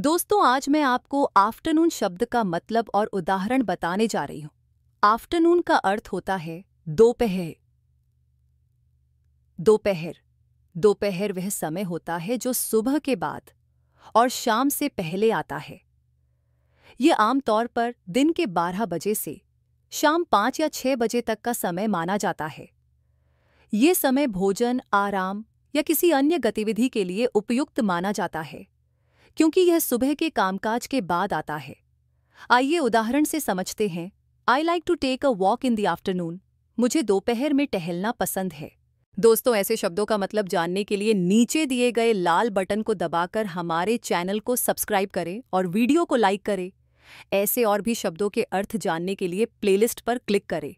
दोस्तों आज मैं आपको आफ्टरनून शब्द का मतलब और उदाहरण बताने जा रही हूं आफ्टरनून का अर्थ होता है दोपहर दोपहर दोपहर वह समय होता है जो सुबह के बाद और शाम से पहले आता है यह आमतौर पर दिन के 12 बजे से शाम 5 या 6 बजे तक का समय माना जाता है ये समय भोजन आराम या किसी अन्य गतिविधि के लिए उपयुक्त माना जाता है क्योंकि यह सुबह के कामकाज के बाद आता है आइए उदाहरण से समझते हैं I like to take a walk in the afternoon मुझे दोपहर में टहलना पसंद है दोस्तों ऐसे शब्दों का मतलब जानने के लिए नीचे दिए गए लाल बटन को दबाकर हमारे चैनल को सब्सक्राइब करें और वीडियो को लाइक करें ऐसे और भी शब्दों के अर्थ जानने के लिए प्लेलिस्ट पर क्लिक करें